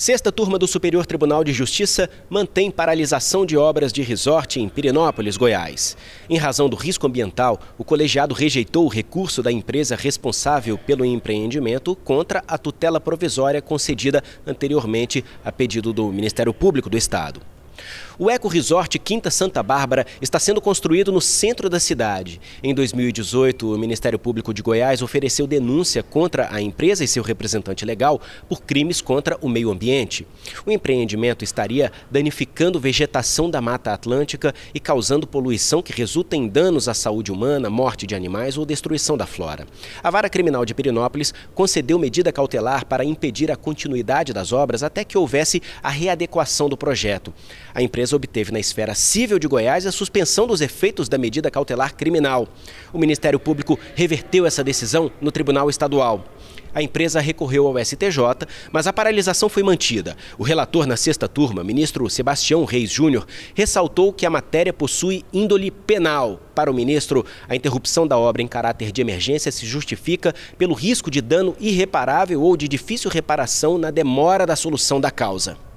Sexta turma do Superior Tribunal de Justiça mantém paralisação de obras de resort em Pirinópolis, Goiás. Em razão do risco ambiental, o colegiado rejeitou o recurso da empresa responsável pelo empreendimento contra a tutela provisória concedida anteriormente a pedido do Ministério Público do Estado. O Eco Resort Quinta Santa Bárbara está sendo construído no centro da cidade. Em 2018, o Ministério Público de Goiás ofereceu denúncia contra a empresa e seu representante legal por crimes contra o meio ambiente. O empreendimento estaria danificando vegetação da Mata Atlântica e causando poluição que resulta em danos à saúde humana, morte de animais ou destruição da flora. A Vara Criminal de Pirinópolis concedeu medida cautelar para impedir a continuidade das obras até que houvesse a readequação do projeto. A empresa obteve na esfera civil de Goiás a suspensão dos efeitos da medida cautelar criminal. O Ministério Público reverteu essa decisão no Tribunal Estadual. A empresa recorreu ao STJ, mas a paralisação foi mantida. O relator na sexta turma, ministro Sebastião Reis Júnior, ressaltou que a matéria possui índole penal. Para o ministro, a interrupção da obra em caráter de emergência se justifica pelo risco de dano irreparável ou de difícil reparação na demora da solução da causa.